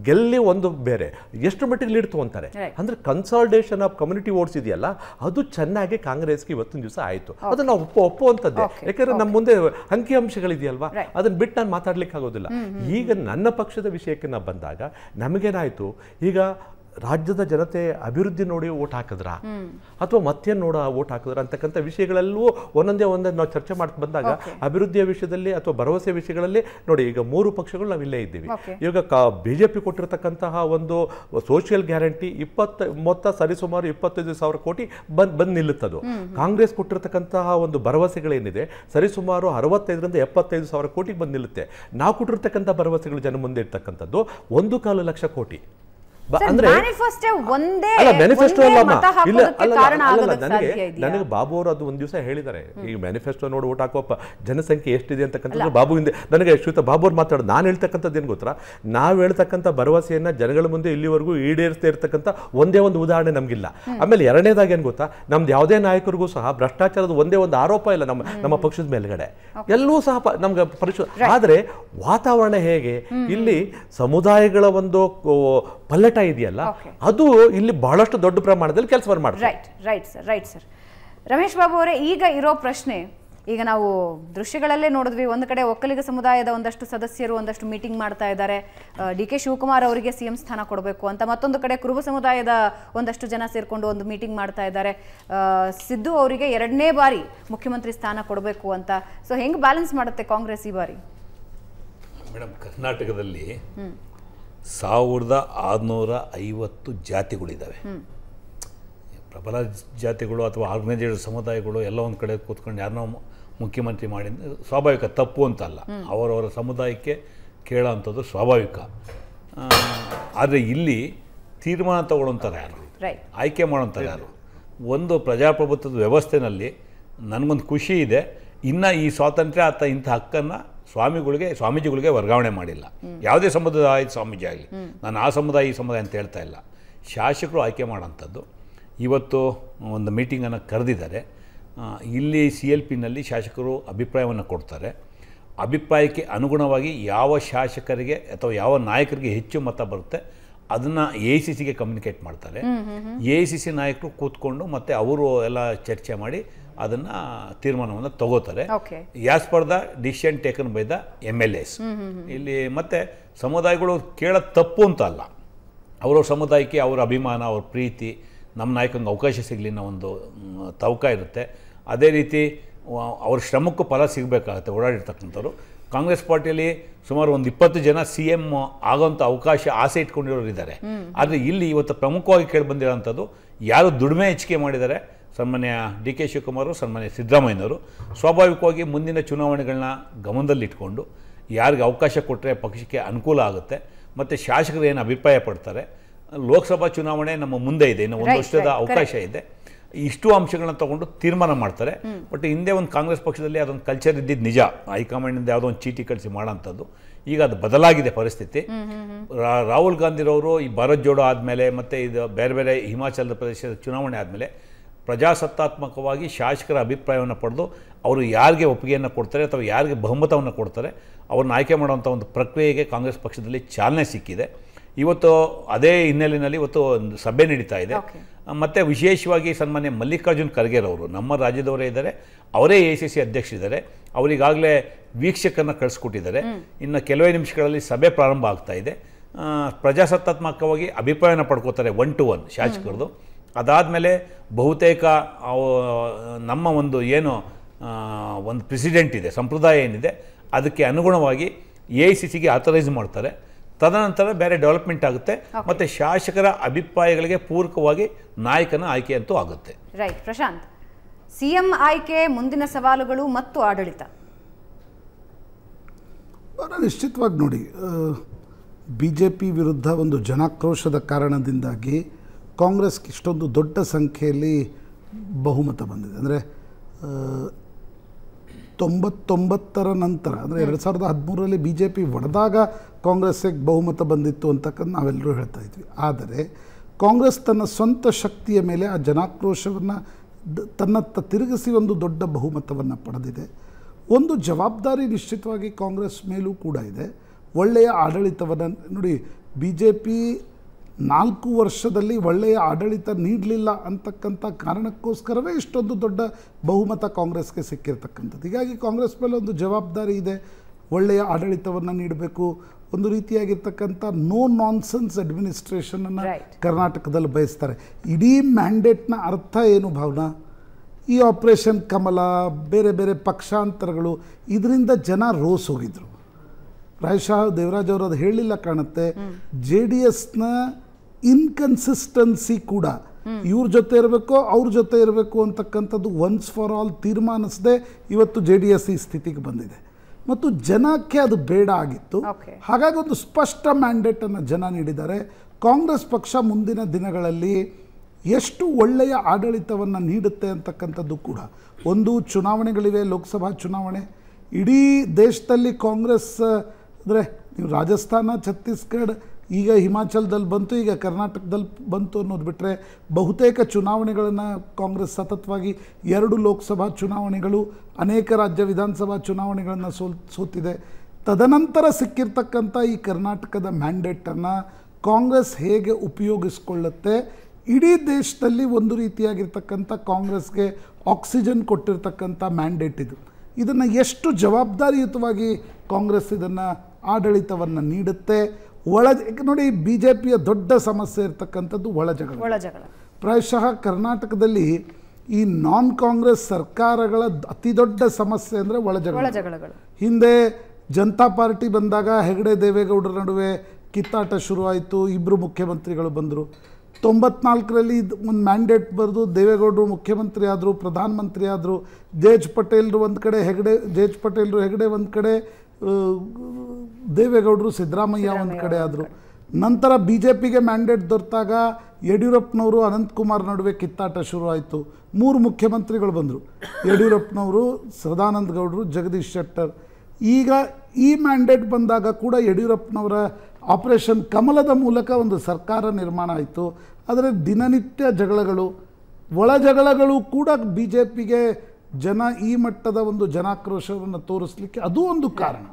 ಗೆಲ್ಲಿ ಒಂದು ಬೇರೆ ಎಷ್ಟು ಮಟ್ಟಿಗೆ ಲೀಡ್ ತಗೊಂತಾರೆ ಅಂದರೆ ಕನ್ಸಾಲ್ಟೇಷನ್ ಆಫ್ ಕಮ್ಯುನಿಟಿ ಓಟ್ಸ್ ಇದೆಯಲ್ಲ ಅದು ಚೆನ್ನಾಗಿ ಕಾಂಗ್ರೆಸ್ಗೆ ಇವತ್ತಿನ ದಿವಸ ಆಯಿತು ಅದನ್ನು ನಾವು ಒಪ್ಪು ಒಪ್ಪುವಂಥದ್ದೇ ಯಾಕಂದ್ರೆ ನಮ್ಮ ಮುಂದೆ ಅಂಕಿಅಂಶಗಳಿದೆಯಲ್ವಾ ಅದನ್ನು ಬಿಟ್ಟು ನಾನು ಮಾತಾಡ್ಲಿಕ್ಕೆ ಆಗೋದಿಲ್ಲ ಈಗ ನನ್ನ ಪಕ್ಷದ ವಿಷಯಕ್ಕೆ ನಾನು ಬಂದಾಗ ನಮಗೇನಾಯಿತು ಈಗ ರಾಜ್ಯದ ಜನತೆ ಅಭಿವೃದ್ಧಿ ನೋಡಿ ಓಟ್ ಹಾಕಿದ್ರ ಅಥವಾ ಮತ್ತೆ ನೋಡ ಓಟ್ ಹಾಕಿದ್ರ ಅಂತಕ್ಕಂಥ ವಿಷಯಗಳಲ್ಲೂ ಒಂದೊಂದೇ ಒಂದೊಂದು ನಾವು ಚರ್ಚೆ ಮಾಡ್ತಾ ಬಂದಾಗ ಅಭಿವೃದ್ಧಿಯ ವಿಷಯದಲ್ಲಿ ಅಥವಾ ಭರವಸೆ ವಿಷಯಗಳಲ್ಲಿ ನೋಡಿ ಈಗ ಮೂರು ಪಕ್ಷಗಳು ನಾವು ಇಲ್ಲೇ ಇದ್ದೀವಿ ಈಗ ಬಿ ಜೆ ಪಿ ಕೊಟ್ಟಿರತಕ್ಕಂತಹ ಒಂದು ಸೋಷಿಯಲ್ ಗ್ಯಾರಂಟಿ ಇಪ್ಪತ್ತು ಮೊತ್ತ ಸರಿಸುಮಾರು ಇಪ್ಪತ್ತೈದು ಸಾವಿರ ಕೋಟಿ ಬಂದ್ ಬಂದು ನಿಲ್ಲುತ್ತದು ಕಾಂಗ್ರೆಸ್ ಕೊಟ್ಟಿರತಕ್ಕಂತಹ ಒಂದು ಭರವಸೆಗಳೇನಿದೆ ಸರಿಸುಮಾರು ಅರವತ್ತೈದರಿಂದ ಎಪ್ಪತ್ತೈದು ಸಾವಿರ ಕೋಟಿಗೆ ಬಂದು ನಿಲ್ಲುತ್ತೆ ನಾವು ಕೊಟ್ಟಿರ್ತಕ್ಕಂಥ ಭರವಸೆಗಳು ಜನ ಮುಂದೆ ಇರ್ತಕ್ಕಂಥದ್ದು ಒಂದು ಕಾಲು ಲಕ್ಷ ಕೋಟಿ ಅಂದ್ರೆ ಅಲ್ಲ ನನಗೆ ಬಾಬು ಅವರು ಅದು ಒಂದು ದಿವಸ ಹೇಳಿದ್ದಾರೆ ಈ ಮ್ಯಾನಿಫೆಸ್ಟೋ ನೋಡಿ ಊಟ ಹಾಕುವಪ್ಪ ಜನಸಂಖ್ಯೆ ಎಷ್ಟಿದೆ ಅಂತಕ್ಕಂಥದ್ದು ಬಾಬು ಹಿಂದೆ ನನಗೆ ಶ್ವೇತ ಬಾಬು ಅವ್ರು ಮಾತಾಡೋದು ನಾನು ಹೇಳ್ತಕ್ಕಂಥದ್ದು ಏನು ಗೊತ್ತಾ ನಾವು ಹೇಳ್ತಕ್ಕಂಥ ಭರವಸೆಯನ್ನ ಜನಗಳ ಮುಂದೆ ಇಲ್ಲಿವರೆಗೂ ಈಡೇರಿಸ್ತಾ ಇರ್ತಕ್ಕಂಥ ಒಂದೇ ಒಂದು ಉದಾಹರಣೆ ನಮಗಿಲ್ಲ ಆಮೇಲೆ ಎರಡನೇದಾಗಿ ಏನು ಗೊತ್ತಾ ನಮ್ದು ಯಾವುದೇ ನಾಯಕರಿಗೂ ಸಹ ಭ್ರಷ್ಟಾಚಾರದ ಒಂದೇ ಒಂದು ಆರೋಪ ಇಲ್ಲ ನಮ್ಮ ನಮ್ಮ ಪಕ್ಷದ ಮೇಲ್ಗಡೆ ಎಲ್ಲೂ ಸಹ ನಮ್ಗೆ ಪರಿಶು ಆದರೆ ವಾತಾವರಣ ಹೇಗೆ ಇಲ್ಲಿ ಸಮುದಾಯಗಳ ಒಂದು ಪಲ್ಲಟ ಇದೆಯಲ್ಲ ಅದು ಇಲ್ಲಿ ಬಹಳಷ್ಟು ದೊಡ್ಡ ಪ್ರಮಾಣದಲ್ಲಿ ಕೆಲಸ ಮಾಡಿ right right sir right sir Ramesh Babu ಅವರೇ ಈಗ ಇರೋ ಪ್ರಶ್ನೆ ಈಗ ನಾವು ದೃಶ್ಯಗಳಲ್ಲೇ ನೋಡಿದ್ವಿ ಒಂದು ಕಡೆ ಒಕ್ಕಲಿಗ ಸಮುದಾಯದ ಒಂದಷ್ಟು ಸದಸ್ಯರು ಒಂದಷ್ಟು ಮೀಟಿಂಗ್ ಮಾಡ್ತಾ ಇದ್ದಾರೆ ಡಿ ಕೆ ಶಿವಕುಮಾರ್ ಅವರಿಗೆ ಸಿಎಂ ಸ್ಥಾನ ಕೊಡಬೇಕು ಅಂತ ಮತ್ತೊಂದು ಕಡೆ ಕುರುಬ ಸಮುದಾಯದ ಒಂದಷ್ಟು ಜನ ಸೇರಿಕೊಂಡು ಒಂದು ಮೀಟಿಂಗ್ ಮಾಡ್ತಾ ಇದ್ದಾರೆ ಸಿದ್ದು ಅವರಿಗೆ ಎರಡನೇ ಬಾರಿ ಮುಖ್ಯಮಂತ್ರಿ ಸ್ಥಾನ ಕೊಡಬೇಕು ಅಂತ ಸೊ ಹೆಂಗೆ ಬ್ಯಾಲೆನ್ಸ್ ಮಾಡುತ್ತೆ ಕಾಂಗ್ರೆಸ್ ಈ ಬಾರಿ ಮೇಡಮ್ ಕರ್ನಾಟಕದಲ್ಲಿ ಸಾವಿರದ ಆರುನೂರ ಐವತ್ತು ಜಾತಿಗಳಿದ್ದಾವೆ ಪ್ರಬಲ ಜಾತಿಗಳು ಅಥವಾ ಆರ್ಗನೈಜೇಡ್ ಸಮುದಾಯಗಳು ಎಲ್ಲ ಒಂದು ಕಡೆ ಕೂತ್ಕೊಂಡು ಯಾರನ್ನೋ ಮುಖ್ಯಮಂತ್ರಿ ಮಾಡಿ ಸ್ವಾಭಾವಿಕ ತಪ್ಪು ಅಂತಲ್ಲ ಅವರವರ ಸಮುದಾಯಕ್ಕೆ ಅಂಥದ್ದು ಸ್ವಾಭಾವಿಕ ಆದರೆ ಇಲ್ಲಿ ತೀರ್ಮಾನ ತಗೊಳ್ಳೋಂಥ ಯಾರು ಆಯ್ಕೆ ಮಾಡೋಂಥ ಯಾರು ಒಂದು ಪ್ರಜಾಪ್ರಭುತ್ವದ ವ್ಯವಸ್ಥೆನಲ್ಲಿ ನನಗೊಂದು ಖುಷಿ ಇದೆ ಇನ್ನು ಈ ಸ್ವಾತಂತ್ರ್ಯ ಆತ ಇಂಥ ಹಕ್ಕನ್ನು ಸ್ವಾಮಿಗಳಿಗೆ ಸ್ವಾಮೀಜಿಗಳಿಗೆ ವರ್ಗಾವಣೆ ಮಾಡಿಲ್ಲ ಯಾವುದೇ ಸಮುದಾಯ ಸ್ವಾಮೀಜಿ ಆಗಲಿ ನಾನು ಆ ಸಮುದಾಯ ಈ ಸಮುದಾಯ ಅಂತ ಹೇಳ್ತಾ ಇಲ್ಲ ಶಾಸಕರು ಆಯ್ಕೆ ಮಾಡೋಂಥದ್ದು ಇವತ್ತು ಒಂದು ಮೀಟಿಂಗನ್ನು ಕರೆದಿದ್ದಾರೆ ಇಲ್ಲಿ ಸಿ ಎಲ್ ಪಿನಲ್ಲಿ ಶಾಸಕರು ಅಭಿಪ್ರಾಯವನ್ನು ಕೊಡ್ತಾರೆ ಅಭಿಪ್ರಾಯಕ್ಕೆ ಅನುಗುಣವಾಗಿ ಯಾವ ಶಾಸಕರಿಗೆ ಅಥವಾ ಯಾವ ನಾಯಕರಿಗೆ ಹೆಚ್ಚು ಮತ ಬರುತ್ತೆ ಅದನ್ನು ಎ ಸಿ ಸಿಗೆ ಕಮ್ಯುನಿಕೇಟ್ ಮಾಡ್ತಾರೆ ಎ ಸಿ ಸಿ ನಾಯಕರು ಕೂತ್ಕೊಂಡು ಮತ್ತು ಅವರು ಎಲ್ಲ ಚರ್ಚೆ ಮಾಡಿ ಅದನ್ನು ತೀರ್ಮಾನವನ್ನು ತಗೋತಾರೆ as per the decision taken by the M L S ಇಲ್ಲಿ ಮತ್ತೆ ಸಮುದಾಯಗಳು ಕೇಳೋ ತಪ್ಪು ಅಂತ ಅಲ್ಲ ಅವರ ಸಮುದಾಯಕ್ಕೆ ಅವರ ಅಭಿಮಾನ ಅವ್ರ ಪ್ರೀತಿ ನಮ್ಮ ನಾಯಕಂಗೆ ಅವಕಾಶ ಸಿಗಲಿ ಅನ್ನೋ ಒಂದು ತವಕ ಇರುತ್ತೆ ಅದೇ ರೀತಿ ಅವ್ರ ಶ್ರಮಕ್ಕೂ ಫಲ ಸಿಗಬೇಕಾಗತ್ತೆ ಓಡಾಡಿರ್ತಕ್ಕಂಥವ್ರು ಕಾಂಗ್ರೆಸ್ ಪಾರ್ಟಿಯಲ್ಲಿ ಸುಮಾರು ಒಂದು ಇಪ್ಪತ್ತು ಜನ ಸಿ ಎಮ್ ಆಗೋಂಥ ಅವಕಾಶ ಆಸೆ ಇಟ್ಕೊಂಡಿರೋರು ಇದ್ದಾರೆ ಆದರೆ ಇಲ್ಲಿ ಇವತ್ತು ಪ್ರಮುಖವಾಗಿ ಕೇಳಿ ಬಂದಿರೋಂಥದ್ದು ಯಾರು ದುಡಿಮೆ ಹೆಚ್ಚಿಗೆ ಮಾಡಿದ್ದಾರೆ ಸನ್ಮಾನ್ಯ ಡಿ ಕೆ ಶಿವಕುಮಾರ್ ಸನ್ಮಾನ್ಯ ಸಿದ್ದರಾಮಯ್ಯನವರು ಸ್ವಾಭಾವಿಕವಾಗಿ ಮುಂದಿನ ಚುನಾವಣೆಗಳನ್ನ ಗಮನದಲ್ಲಿಟ್ಕೊಂಡು ಯಾರಿಗೆ ಅವಕಾಶ ಕೊಟ್ಟರೆ ಪಕ್ಷಕ್ಕೆ ಅನುಕೂಲ ಆಗುತ್ತೆ ಮತ್ತು ಶಾಸಕರು ಏನು ಅಭಿಪ್ರಾಯ ಪಡ್ತಾರೆ ಲೋಕಸಭಾ ಚುನಾವಣೆ ನಮ್ಮ ಮುಂದೆ ಇದೆ ಇನ್ನು ಒಂದು ವರ್ಷದ ಅವಕಾಶ ಇದೆ ಇಷ್ಟು ಅಂಶಗಳನ್ನ ತಗೊಂಡು ತೀರ್ಮಾನ ಮಾಡ್ತಾರೆ ಬಟ್ ಹಿಂದೆ ಒಂದು ಕಾಂಗ್ರೆಸ್ ಪಕ್ಷದಲ್ಲಿ ಅದೊಂದು ಕಲ್ಚರ್ ಇದ್ದಿದ್ದು ನಿಜ ಹೈಕಮಾಂಡಿಂದ ಯಾವುದೋ ಒಂದು ಚೀಟಿ ಕಳಿಸಿ ಮಾಡೋಂಥದ್ದು ಈಗ ಅದು ಬದಲಾಗಿದೆ ಪರಿಸ್ಥಿತಿ ರಾಹುಲ್ ಗಾಂಧಿರವರು ಈ ಭಾರತ್ ಜೋಡೋ ಆದಮೇಲೆ ಮತ್ತು ಇದು ಬೇರೆ ಬೇರೆ ಹಿಮಾಚಲ ಪ್ರದೇಶದ ಚುನಾವಣೆ ಆದಮೇಲೆ ಪ್ರಜಾಸತ್ತಾತ್ಮಕವಾಗಿ ಶಾಸಕರ ಅಭಿಪ್ರಾಯವನ್ನು ಪಡೆದು ಅವರು ಯಾರಿಗೆ ಒಪ್ಪಿಗೆಯನ್ನು ಕೊಡ್ತಾರೆ ಅಥವಾ ಯಾರಿಗೆ ಬಹುಮತವನ್ನು ಕೊಡ್ತಾರೆ ಅವ್ರನ್ನ ಆಯ್ಕೆ ಮಾಡುವಂಥ ಒಂದು ಪ್ರಕ್ರಿಯೆಗೆ ಕಾಂಗ್ರೆಸ್ ಪಕ್ಷದಲ್ಲಿ ಚಾಲನೆ ಸಿಕ್ಕಿದೆ ಇವತ್ತು ಅದೇ ಹಿನ್ನೆಲೆಯಲ್ಲಿ ಇವತ್ತು ಒಂದು ಸಭೆ ನಡೀತಾ ಇದೆ ಮತ್ತು ವಿಶೇಷವಾಗಿ ಸನ್ಮಾನ್ಯ ಮಲ್ಲಿಕಾರ್ಜುನ್ ಖರ್ಗೆರವರು ನಮ್ಮ ರಾಜ್ಯದವರೇ ಇದ್ದಾರೆ ಅವರೇ ಎ ಸಿ ಸಿ ಅಧ್ಯಕ್ಷರಿದ್ದಾರೆ ಅವರಿಗಾಗಲೇ ವೀಕ್ಷಕರನ್ನ ಕಳಿಸ್ಕೊಟ್ಟಿದ್ದಾರೆ ಇನ್ನು ಕೆಲವೇ ನಿಮಿಷಗಳಲ್ಲಿ ಸಭೆ ಪ್ರಾರಂಭ ಆಗ್ತಾ ಇದೆ ಪ್ರಜಾಸತ್ತಾತ್ಮಕವಾಗಿ ಅಭಿಪ್ರಾಯನ ಪಡ್ಕೋತಾರೆ ಒನ್ ಟು ಒನ್ ಶಾಸಕರದು ಅದಾದಮೇಲೆ ಬಹುತೇಕ ನಮ್ಮ ಒಂದು ಏನು ಒಂದು ಪ್ರೆಸಿಡೆಂಟ್ ಇದೆ ಸಂಪ್ರದಾಯ ಏನಿದೆ ಅದಕ್ಕೆ ಅನುಗುಣವಾಗಿ ಎ ಐ ಸಿ ಸಿಗೆ ಆಥರೈಸ್ ಮಾಡ್ತಾರೆ ತದನಂತರ ಬೇರೆ ಡೆವಲಪ್ಮೆಂಟ್ ಆಗುತ್ತೆ ಮತ್ತು ಶಾಸಕರ ಅಭಿಪ್ರಾಯಗಳಿಗೆ ಪೂರಕವಾಗಿ ನಾಯಕನ ಆಯ್ಕೆ ಅಂತೂ ಆಗುತ್ತೆ ರೈಟ್ ಪ್ರಶಾಂತ್ ಸಿಎಂ ಆಯ್ಕೆ ಮುಂದಿನ ಸವಾಲುಗಳು ಮತ್ತು ಆಡಳಿತ ನಿಶ್ಚಿತವಾಗಿ ನೋಡಿ ಬಿ ಜೆ ಪಿ ವಿರುದ್ಧ ಒಂದು ಜನಾಕ್ರೋಶದ ಕಾರಣದಿಂದಾಗಿ ಕಾಂಗ್ರೆಸ್ಗೆ ಇಷ್ಟೊಂದು ದೊಡ್ಡ ಸಂಖ್ಯೆಯಲ್ಲಿ ಬಹುಮತ ಬಂದಿದೆ ಅಂದರೆ ತೊಂಬತ್ತೊಂಬತ್ತರ ನಂತರ ಅಂದರೆ ಎರಡು ಸಾವಿರದ ಹದಿಮೂರರಲ್ಲಿ ಬಿ ಜೆ ಪಿ ಒಡೆದಾಗ ಕಾಂಗ್ರೆಸ್ಸಿಗೆ ಬಹುಮತ ಬಂದಿತ್ತು ಅಂತಕ್ಕಂಥ ನಾವೆಲ್ಲರೂ ಹೇಳ್ತಾ ಇದ್ವಿ ಆದರೆ ಕಾಂಗ್ರೆಸ್ ತನ್ನ ಸ್ವಂತ ಶಕ್ತಿಯ ಮೇಲೆ ಆ ಜನಾಕ್ರೋಶವನ್ನು ತನ್ನತ್ತ ತಿರುಗಿಸಿ ಒಂದು ದೊಡ್ಡ ಬಹುಮತವನ್ನು ಪಡೆದಿದೆ ಒಂದು ಜವಾಬ್ದಾರಿ ನಿಶ್ಚಿತವಾಗಿ ಕಾಂಗ್ರೆಸ್ ಮೇಲೂ ಕೂಡ ಇದೆ ಒಳ್ಳೆಯ ಆಡಳಿತವನ್ನು ನೋಡಿ ಬಿ ಜೆ ಪಿ ನಾಲ್ಕು ವರ್ಷದಲ್ಲಿ ಒಳ್ಳೆಯ ಆಡಳಿತ ನೀಡಲಿಲ್ಲ ಅಂತಕ್ಕಂಥ ಕಾರಣಕ್ಕೋಸ್ಕರವೇ ಇಷ್ಟೊಂದು ದೊಡ್ಡ ಬಹುಮತ ಕಾಂಗ್ರೆಸ್ಗೆ ಸಿಕ್ಕಿರ್ತಕ್ಕಂಥದ್ದು ಹೀಗಾಗಿ ಕಾಂಗ್ರೆಸ್ ಮೇಲೆ ಒಂದು ಜವಾಬ್ದಾರಿ ಇದೆ ಒಳ್ಳೆಯ ಆಡಳಿತವನ್ನು ನೀಡಬೇಕು ಒಂದು ರೀತಿಯಾಗಿರ್ತಕ್ಕಂಥ ನೋ ನಾನ್ಸೆನ್ಸ್ ಅಡ್ಮಿನಿಸ್ಟ್ರೇಷನನ್ನು ಕರ್ನಾಟಕದಲ್ಲಿ ಬಯಸ್ತಾರೆ ಇಡೀ ಮ್ಯಾಂಡೇಟ್ನ ಅರ್ಥ ಏನು ಭಾವನಾ ಈ ಆಪ್ರೇಷನ್ ಕಮಲ ಬೇರೆ ಬೇರೆ ಪಕ್ಷಾಂತರಗಳು ಇದರಿಂದ ಜನ ರೋಸ್ ಹೋಗಿದ್ರು ಪ್ರಾಯಶಃ ದೇವರಾಜ್ ಅವರು ಅದು ಹೇಳಲಿಲ್ಲ ಕಾಣುತ್ತೆ ಜೆ ಡಿ ಎಸ್ನ ಇನ್ಕನ್ಸಿಸ್ಟೆನ್ಸಿ ಕೂಡ ಇವ್ರ ಜೊತೆ ಇರಬೇಕು ಅವ್ರ ಜೊತೆ ಇರಬೇಕು ಅಂತಕ್ಕಂಥದ್ದು ಒನ್ಸ್ ಫಾರ್ ಆಲ್ ತೀರ್ಮಾನಿಸದೆ ಇವತ್ತು ಜೆ ಡಿ ಎಸ್ ಈ ಸ್ಥಿತಿಗೆ ಬಂದಿದೆ ಮತ್ತು ಜನಕ್ಕೆ ಅದು ಬೇಡ ಆಗಿತ್ತು ಹಾಗಾಗಿ ಒಂದು ಸ್ಪಷ್ಟ ಮ್ಯಾಂಡೇಟನ್ನು ಜನ ನೀಡಿದ್ದಾರೆ ಕಾಂಗ್ರೆಸ್ ಪಕ್ಷ ಮುಂದಿನ ದಿನಗಳಲ್ಲಿ ಎಷ್ಟು ಒಳ್ಳೆಯ ಆಡಳಿತವನ್ನು ನೀಡುತ್ತೆ ಅಂತಕ್ಕಂಥದ್ದು ಕೂಡ ಒಂದು ಚುನಾವಣೆಗಳಿವೆ ಲೋಕಸಭಾ ಚುನಾವಣೆ ಇಡೀ ದೇಶದಲ್ಲಿ ಕಾಂಗ್ರೆಸ್ ಅಂದರೆ ನೀವು ರಾಜಸ್ಥಾನ ಛತ್ತೀಸ್ಗಢ ಈಗ ಹಿಮಾಚಲದಲ್ಲಿ ಬಂತು ಈಗ ಕರ್ನಾಟಕದಲ್ಲಿ ಬಂತು ಅನ್ನೋದು ಬಿಟ್ಟರೆ ಬಹುತೇಕ ಚುನಾವಣೆಗಳನ್ನು ಕಾಂಗ್ರೆಸ್ ಸತತವಾಗಿ ಎರಡು ಲೋಕಸಭಾ ಚುನಾವಣೆಗಳು ಅನೇಕ ರಾಜ್ಯ ವಿಧಾನಸಭಾ ಚುನಾವಣೆಗಳನ್ನು ಸೋಲ್ ಸೋತಿದೆ ತದನಂತರ ಸಿಕ್ಕಿರ್ತಕ್ಕಂಥ ಈ ಕರ್ನಾಟಕದ ಮ್ಯಾಂಡೇಟನ್ನು ಕಾಂಗ್ರೆಸ್ ಹೇಗೆ ಉಪಯೋಗಿಸ್ಕೊಳ್ಳುತ್ತೆ ಇಡೀ ದೇಶದಲ್ಲಿ ಒಂದು ರೀತಿಯಾಗಿರ್ತಕ್ಕಂಥ ಕಾಂಗ್ರೆಸ್ಗೆ ಆಕ್ಸಿಜನ್ ಕೊಟ್ಟಿರ್ತಕ್ಕಂಥ ಮ್ಯಾಂಡೇಟ್ ಇದು ಇದನ್ನು ಎಷ್ಟು ಜವಾಬ್ದಾರಿಯುತವಾಗಿ ಕಾಂಗ್ರೆಸ್ ಇದನ್ನು ಆಡಳಿತವನ್ನು ನೀಡುತ್ತೆ ಒಳ ನೋಡಿ ಬಿ ಜೆ ಪಿಯ ದೊಡ್ಡ ಸಮಸ್ಯೆ ಇರ್ತಕ್ಕಂಥದ್ದು ಒಳ ಜಗಳ ಪ್ರಾಯಶಃ ಕರ್ನಾಟಕದಲ್ಲಿ ಈ ನಾನ್ ಕಾಂಗ್ರೆಸ್ ಸರ್ಕಾರಗಳ ಅತಿ ದೊಡ್ಡ ಸಮಸ್ಯೆ ಅಂದರೆ ಒಳ ಹಿಂದೆ ಜನತಾ ಪಾರ್ಟಿ ಬಂದಾಗ ಹೆಗಡೆ ದೇವೇಗೌಡರ ನಡುವೆ ಕಿತ್ತಾಟ ಶುರುವಾಯಿತು ಇಬ್ಬರು ಮುಖ್ಯಮಂತ್ರಿಗಳು ಬಂದರು ತೊಂಬತ್ನಾಲ್ಕರಲ್ಲಿ ಒಂದು ಮ್ಯಾಂಡೇಟ್ ಬರೆದು ದೇವೇಗೌಡರು ಮುಖ್ಯಮಂತ್ರಿ ಆದರು ಪ್ರಧಾನಮಂತ್ರಿ ಆದರು ಜೇಜ್ ಪಟೇಲ್ರು ಒಂದು ಕಡೆ ಹೆಗಡೆ ಜೇಜ್ ಪಟೇಲ್ರು ಹೆಗಡೆ ಒಂದು ಕಡೆ ದೇವೇಗೌಡರು ಸಿದ್ದರಾಮಯ್ಯ ಒಂದು ಕಡೆ ಆದರು ನಂತರ ಬಿ ಜೆ ಪಿಗೆ ಮ್ಯಾಂಡೇಟ್ ದೊರೆತಾಗ ಯಡಿಯೂರಪ್ಪನವರು ಅನಂತಕುಮಾರ್ ನಡುವೆ ಕಿತ್ತಾಟ ಶುರುವಾಯಿತು ಮೂರು ಮುಖ್ಯಮಂತ್ರಿಗಳು ಬಂದರು ಯಡಿಯೂರಪ್ಪನವರು ಸದಾನಂದ ಗೌಡರು ಜಗದೀಶ್ ಶೆಟ್ಟರ್ ಈಗ ಈ ಮ್ಯಾಂಡೇಟ್ ಬಂದಾಗ ಕೂಡ ಯಡಿಯೂರಪ್ಪನವರ ಆಪರೇಷನ್ ಕಮಲದ ಮೂಲಕ ಒಂದು ಸರ್ಕಾರ ನಿರ್ಮಾಣ ಆಯಿತು ಆದರೆ ದಿನನಿತ್ಯ ಜಗಳಗಳು ಒಳ ಜಗಳಗಳು ಕೂಡ ಬಿ ಜೆ ಪಿಗೆ ಜನ ಈ ಮಟ್ಟದ ಒಂದು ಜನಾಕ್ರೋಶವನ್ನು ತೋರಿಸ್ಲಿಕ್ಕೆ ಅದು ಒಂದು ಕಾರಣ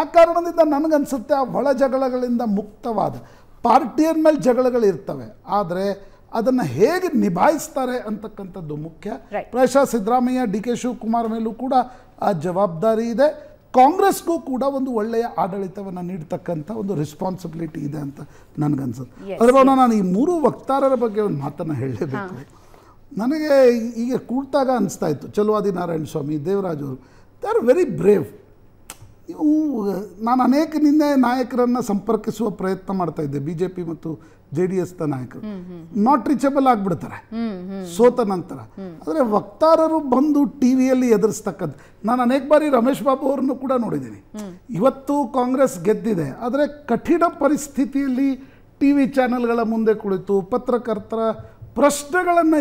ಆ ಕಾರಣದಿಂದ ನನಗನ್ಸುತ್ತೆ ಆ ಒಳ ಜಗಳಗಳಿಂದ ಮುಕ್ತವಾದ ಪಾರ್ಟಿಯರ ಮೇಲೆ ಜಗಳಗಳಿರ್ತವೆ ಆದರೆ ಅದನ್ನು ಹೇಗೆ ನಿಭಾಯಿಸ್ತಾರೆ ಅಂತಕ್ಕಂಥದ್ದು ಮುಖ್ಯ ಪ್ರಶಾ ಸಿದ್ದರಾಮಯ್ಯ ಡಿ ಕೆ ಶಿವಕುಮಾರ್ ಮೇಲೂ ಕೂಡ ಆ ಜವಾಬ್ದಾರಿ ಇದೆ ಕಾಂಗ್ರೆಸ್ಗೂ ಕೂಡ ಒಂದು ಒಳ್ಳೆಯ ಆಡಳಿತವನ್ನು ನೀಡ್ತಕ್ಕಂಥ ಒಂದು ರೆಸ್ಪಾನ್ಸಿಬಿಲಿಟಿ ಇದೆ ಅಂತ ನನಗನ್ಸುತ್ತೆ ಅದರ ನಾನು ಈ ಮೂರು ವಕ್ತಾರರ ಬಗ್ಗೆ ಒಂದು ಮಾತನ್ನು ಹೇಳಲೇಬೇಕು ನನಗೆ ಈಗ ಕೂಡ್ತಾಗ ಅನಿಸ್ತಾ ಇತ್ತು ಚಲುವಾದಿ ನಾರಾಯಣ ಸ್ವಾಮಿ ದೇವರಾಜ್ ಅವರು ದೇ ಆರ್ ವೆರಿ ಬ್ರೇವ್ ಇವು ನಾನು ಅನೇಕ ನಿನ್ನೆ ನಾಯಕರನ್ನು ಸಂಪರ್ಕಿಸುವ ಪ್ರಯತ್ನ ಮಾಡ್ತಾ ಇದ್ದೆ ಬಿ ಜೆ ಪಿ ಮತ್ತು ಜೆ ಡಿ ಎಸ್ನ ನಾಯಕರು ನಾಟ್ ರೀಚಬಲ್ ಆಗಿಬಿಡ್ತಾರೆ ಸೋತ ನಂತರ ಆದರೆ ವಕ್ತಾರರು ಬಂದು ಟಿ ವಿಯಲ್ಲಿ ಎದುರಿಸ್ತಕ್ಕದ್ದು ನಾನು ಅನೇಕ ಬಾರಿ ರಮೇಶ್ ಬಾಬು ಅವ್ರನ್ನೂ ಕೂಡ ನೋಡಿದ್ದೀನಿ ಇವತ್ತು ಕಾಂಗ್ರೆಸ್ ಗೆದ್ದಿದೆ ಆದರೆ ಕಠಿಣ ಪರಿಸ್ಥಿತಿಯಲ್ಲಿ ಟಿ ವಿ ಚಾನೆಲ್ಗಳ ಮುಂದೆ ಕುಳಿತು ಪತ್ರಕರ್ತರ ಪ್ರಶ್ನೆಗಳನ್ನು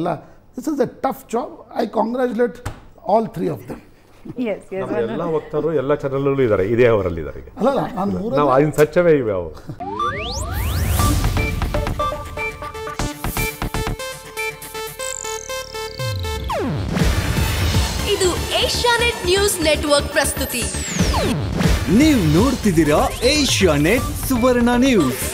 ಅಲ್ಲ this is a tough job I congratulate all three of them ಎಲ್ಲ ವಕ್ತಾರರು ಎಲ್ಲ ಚಾನಲ್ಗಳು ಇದ್ದಾರೆ ಇದೇ ಅವರಲ್ಲಿ ಇದ್ದಾರೆ ಅಲ್ಲ ನಾನು ಸಚ್ಚವೇ ಇವೆ ಅವರು ಇದು ಏಷ್ಯಾನೆಟ್ ನ್ಯೂಸ್ ನೆಟ್ವರ್ಕ್ ಪ್ರಸ್ತುತಿ ನೀವು ನೋಡ್ತಿದ್ದೀರಾ ನೆಟ್ ಸುವರ್ಣ ನ್ಯೂಸ್